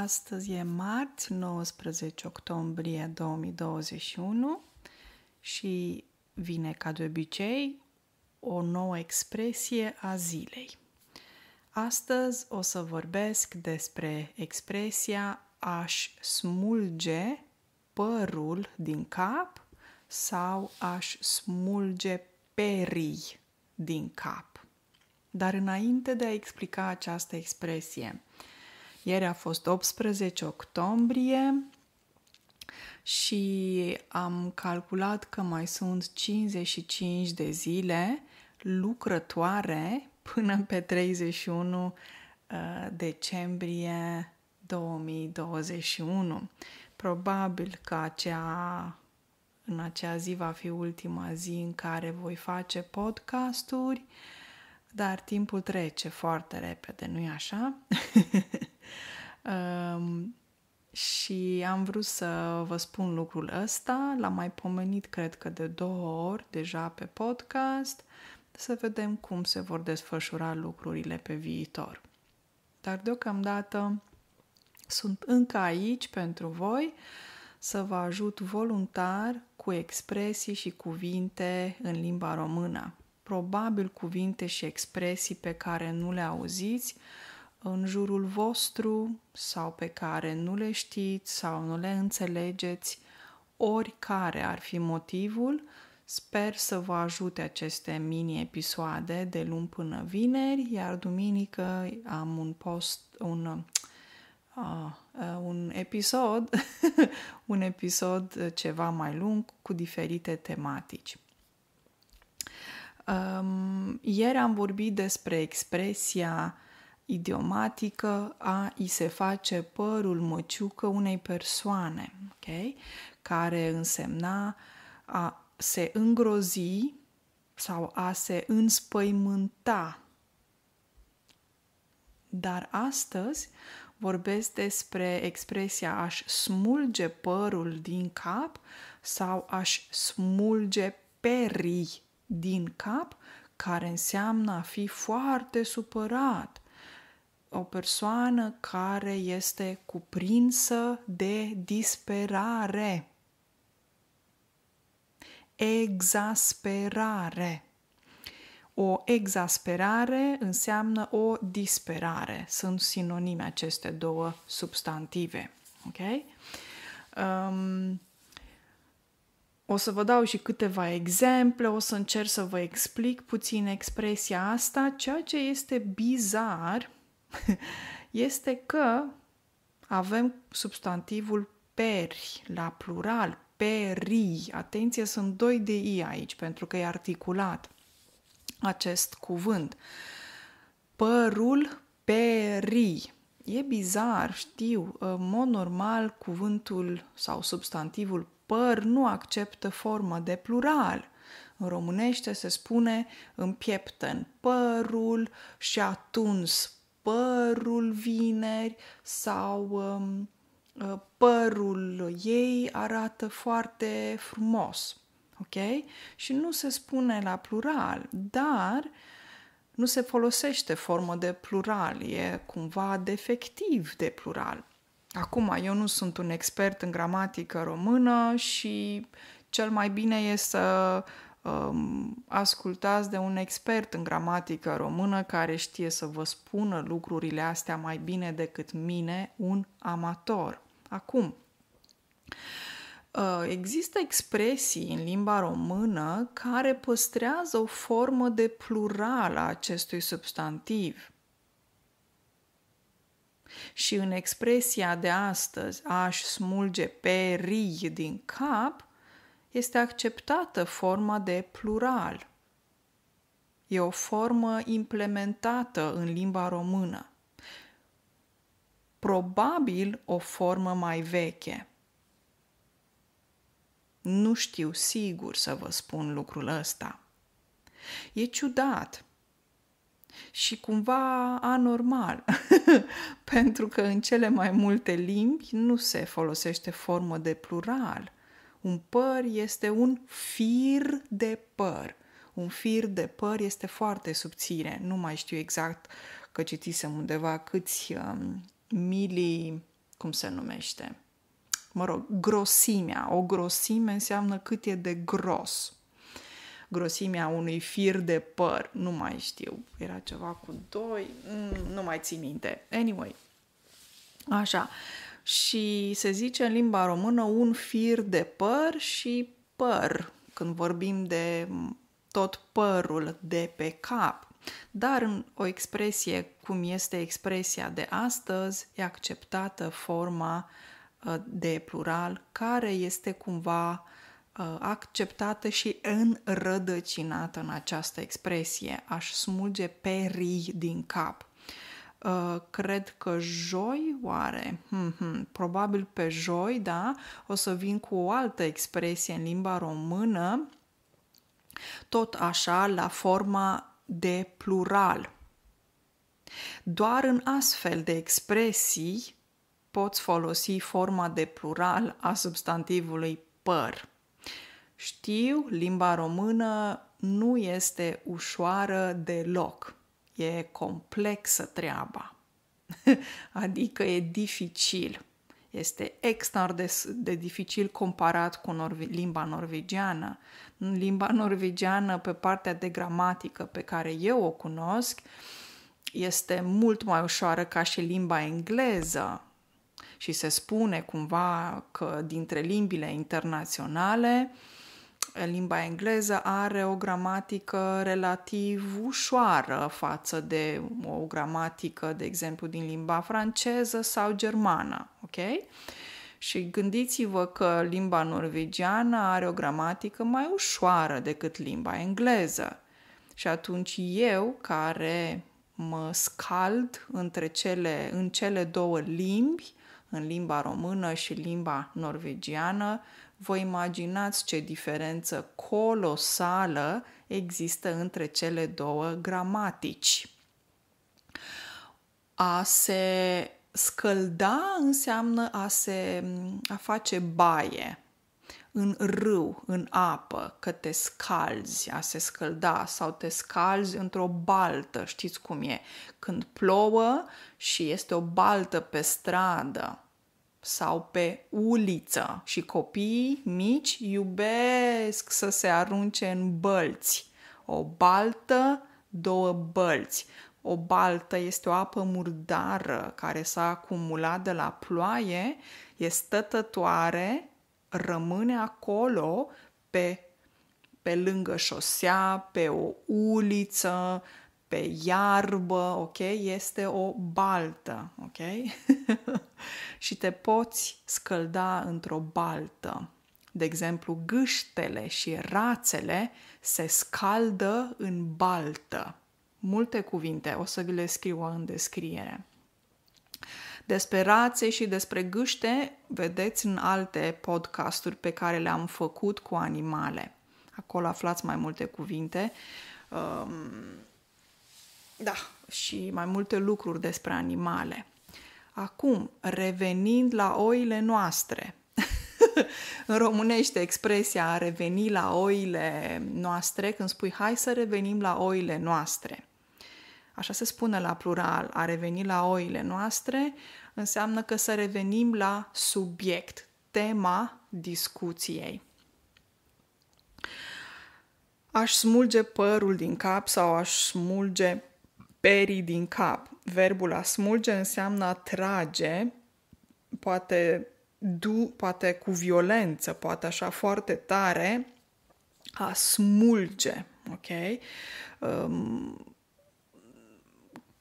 Astăzi e marți, 19 octombrie 2021 și vine ca de obicei o nouă expresie a zilei. Astăzi o să vorbesc despre expresia aș smulge părul din cap sau aș smulge perii din cap. Dar înainte de a explica această expresie, ieri a fost 18 octombrie și am calculat că mai sunt 55 de zile lucrătoare până pe 31 uh, decembrie 2021. Probabil că acea, în acea zi va fi ultima zi în care voi face podcasturi, dar timpul trece foarte repede, nu-i așa? Um, și am vrut să vă spun lucrul ăsta, l-am mai pomenit cred că de două ori deja pe podcast, să vedem cum se vor desfășura lucrurile pe viitor. Dar deocamdată sunt încă aici pentru voi să vă ajut voluntar cu expresii și cuvinte în limba română. Probabil cuvinte și expresii pe care nu le auziți, în jurul vostru sau pe care nu le știți sau nu le înțelegeți, oricare ar fi motivul, sper să vă ajute aceste mini-episoade de luni până vineri, iar duminică am un post, un, uh, un episod, un episod ceva mai lung cu diferite tematici. Um, ieri am vorbit despre expresia idiomatică a i se face părul măciucă unei persoane, okay? care însemna a se îngrozi sau a se înspăimânta. Dar astăzi vorbesc despre expresia aș smulge părul din cap sau aș smulge perii din cap, care înseamnă a fi foarte supărat, o persoană care este cuprinsă de disperare, exasperare. O exasperare înseamnă o disperare. Sunt sinonime aceste două substantive. Ok? Um, o să vă dau și câteva exemple, o să încerc să vă explic puțin expresia asta, ceea ce este bizar este că avem substantivul peri la plural, peri. Atenție, sunt doi de i aici pentru că e articulat acest cuvânt. Părul peri. E bizar, știu, în mod normal cuvântul sau substantivul păr nu acceptă formă de plural. În românește se spune în pieptăn părul și atuns părul vineri sau um, uh, părul ei arată foarte frumos. Ok? Și nu se spune la plural, dar nu se folosește formă de plural, e cumva defectiv de plural. Acum, eu nu sunt un expert în gramatică română și cel mai bine e să um, ascultați de un expert în gramatică română care știe să vă spună lucrurile astea mai bine decât mine, un amator. Acum, uh, există expresii în limba română care păstrează o formă de plural a acestui substantiv. Și în expresia de astăzi, aș smulge perii din cap, este acceptată forma de plural. E o formă implementată în limba română. Probabil o formă mai veche. Nu știu sigur să vă spun lucrul ăsta. E ciudat și cumva anormal, pentru că în cele mai multe limbi nu se folosește formă de plural – un păr este un fir de păr. Un fir de păr este foarte subțire. Nu mai știu exact că citisem undeva câți um, mili, cum se numește, mă rog, grosimea. O grosime înseamnă cât e de gros. Grosimea unui fir de păr, nu mai știu, era ceva cu doi, mm, nu mai țin minte. Anyway, așa, și se zice în limba română un fir de păr și păr, când vorbim de tot părul de pe cap. Dar în o expresie cum este expresia de astăzi, e acceptată forma ă, de plural care este cumva ă, acceptată și înrădăcinată în această expresie. Aș smulge perii din cap. Uh, cred că joi, oare? Hmm, hmm, probabil pe joi, da, o să vin cu o altă expresie în limba română, tot așa, la forma de plural. Doar în astfel de expresii poți folosi forma de plural a substantivului păr. Știu, limba română nu este ușoară deloc e complexă treaba, adică e dificil. Este extraordinar de, de dificil comparat cu norvi, limba norvegiană. Limba norvegiană, pe partea de gramatică pe care eu o cunosc, este mult mai ușoară ca și limba engleză. Și se spune cumva că dintre limbile internaționale, uh, limba engleză are o gramatică relativ ușoară față de o gramatică, de exemplu, din limba franceză sau germană, ok? Și gândiți-vă că limba norvegiană are o gramatică mai ușoară decât limba engleză. Și atunci eu, care mă scald între cele, în cele două limbi, în limba română și limba norvegiană, vă imaginați ce diferență colosală există între cele două gramatici. A se scălda înseamnă a, se, a face baie în râu, în apă, că te scalzi, a se scălda sau te scalzi într-o baltă, știți cum e, când plouă și este o baltă pe stradă sau pe uliță și copiii mici iubesc să se arunce în bălți. O baltă, două bălți. O baltă este o apă murdară care s-a acumulat de la ploaie, e stătătoare, rămâne acolo pe, pe lângă șosea, pe o uliță, pe iarbă, ok? Este o baltă, ok? și te poți scălda într-o baltă. De exemplu, gâștele și rațele se scaldă în baltă. Multe cuvinte, o să vi le scriu în descriere. Despre rațe și despre gâște vedeți în alte podcasturi pe care le-am făcut cu animale. Acolo aflați mai multe cuvinte. Um, da, și mai multe lucruri despre animale. Acum, revenind la oile noastre, în românește expresia a reveni la oile noastre, când spui hai să revenim la oile noastre. Așa se spune la plural, a reveni la oile noastre înseamnă că să revenim la subiect, tema discuției. Aș smulge părul din cap sau aș smulge perii din cap verbul a smulge înseamnă a trage, poate, du, poate cu violență, poate așa foarte tare, a smulge, ok? Um,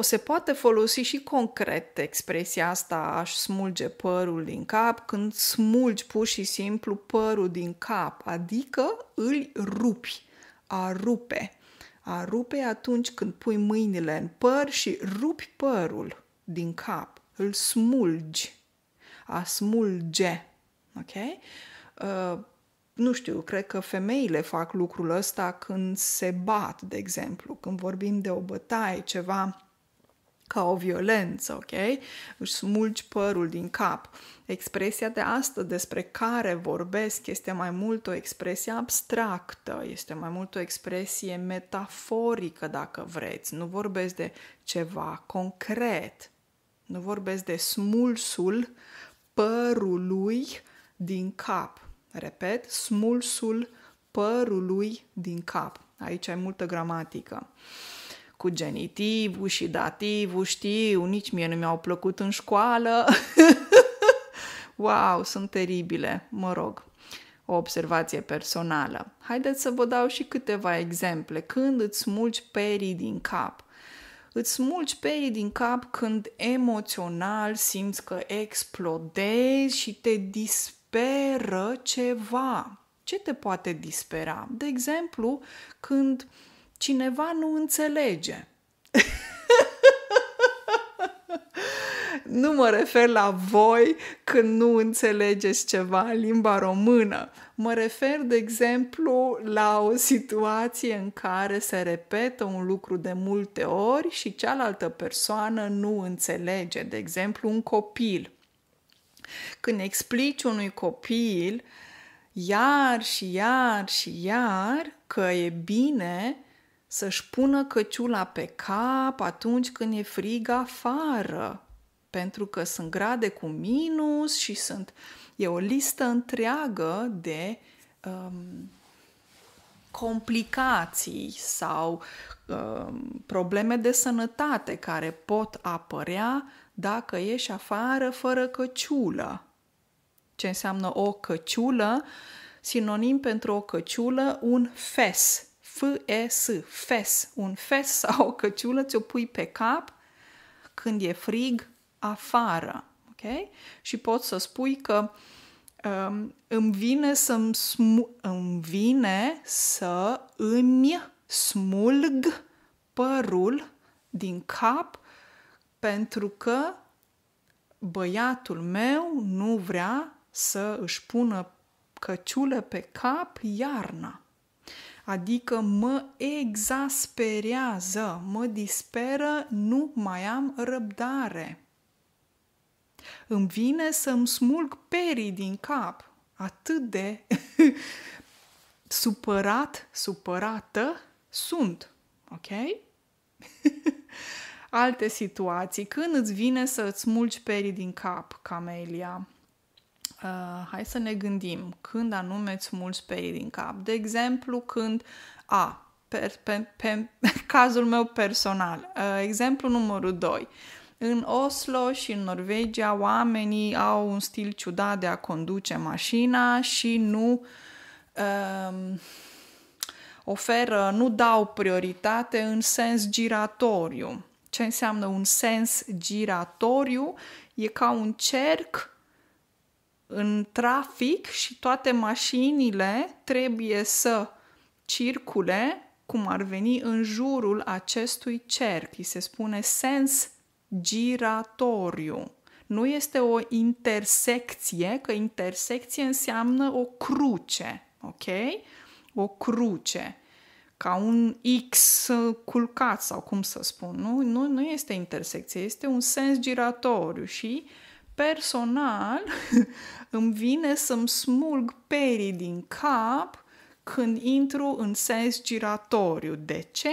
se poate folosi și concret expresia asta, aș smulge părul din cap, când smulgi pur și simplu părul din cap, adică îl rupi, a rupe. A rupe atunci când pui mâinile în păr și rupi părul din cap, îl smulgi. A smulge. Ok? Uh, nu știu, cred că femeile fac lucrul ăsta când se bat, de exemplu, când vorbim de o bătaie, ceva ca o violență, ok? Își smulgi părul din cap. Expresia de astăzi despre care vorbesc este mai mult o expresie abstractă, este mai mult o expresie metaforică, dacă vreți. Nu vorbesc de ceva concret. Nu vorbesc de smulsul părului din cap. Repet, smulsul părului din cap. Aici ai multă gramatică. Uh, cu genitivul și dativul, știu, nici mie nu mi-au plăcut în școală. wow, sunt teribile, mă rog o observație personală. Haideți să vă dau și câteva exemple. Când îți smulgi perii din cap? Îți smulgi perii din cap când emoțional simți că explodezi și te disperă ceva. Ce te poate dispera? De exemplu, când uh, cineva nu înțelege. nu mă refer la voi când nu înțelegeți ceva în limba română. Mă refer, de exemplu, la o situație în care se repetă un lucru de multe ori și cealaltă persoană nu înțelege, de exemplu, un copil. Când explici unui copil iar și iar și iar că e bine să-și pună căciula pe cap atunci când e frig afară, pentru că sunt grade cu minus și sunt. E o listă întreagă de um, complicații sau um, probleme de sănătate care pot apărea dacă ieși afară fără căciulă. Ce înseamnă o căciulă? Sinonim pentru o căciulă, un fes, F-E-S, fes, un fes sau o căciulă, ți-o pui pe cap când e frig afară. ok? Și poți să spui că um, îmi vine să smu- îmi vine să îmi smulg părul din cap pentru că băiatul meu nu vrea să își pună căciulă pe cap iarna adică mă exasperează, mă disperă, nu mai am răbdare. Îmi vine să-mi smulg perii din cap, atât de supărat, supărată sunt, ok? Alte situații, când îți vine să îți mulci perii din cap, Camelia, Uh, hai să ne gândim când anume îți mulți ei din cap. De exemplu, când a, pe, pe, pe, cazul meu personal, uh, exemplu numărul 2. În Oslo și în Norvegia oamenii au un stil ciudat de a conduce mașina și nu uh, oferă, nu dau prioritate în sens giratoriu. Ce înseamnă un sens giratoriu? E ca un cerc în trafic și toate mașinile trebuie să circule cum ar veni în jurul acestui cerc. Îi se spune sens giratoriu. Nu este o intersecție, că intersecție înseamnă o cruce, ok? O cruce ca un X culcat sau cum să spun, nu? Nu, nu este intersecție, este un sens giratoriu și uh, personal îmi vine să-mi smulg perii din cap când intru în sens giratoriu. De ce?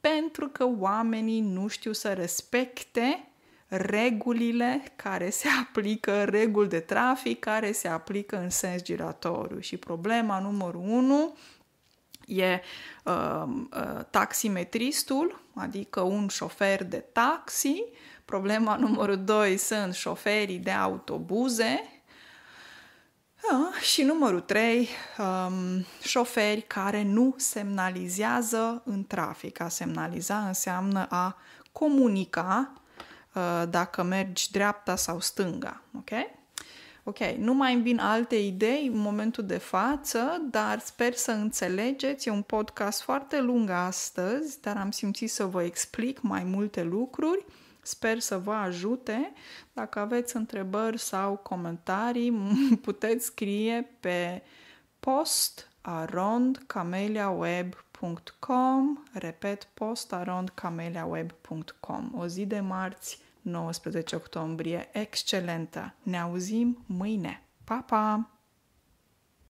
Pentru că oamenii nu știu să respecte regulile care se aplică, reguli de trafic care se aplică în sens giratoriu. Și problema numărul unu e uh, uh, taximetristul, adică un șofer de taxi, Problema numărul 2 sunt șoferii de autobuze. A, și numărul 3, um, șoferi care nu semnalizează în trafic. A semnaliza înseamnă a comunica uh, dacă mergi dreapta sau stânga. Ok? Ok, nu mai îmi vin alte idei în momentul de față, dar sper să înțelegeți. E un podcast foarte lung astăzi, dar am simțit să vă explic mai multe lucruri. Sper să vă ajute. Dacă aveți întrebări sau comentarii, puteți scrie pe post arondcameliaweb.com Repet, post arondcameliaweb.com O zi de marți, 19 octombrie, excelentă! Ne auzim mâine! Pa, pa!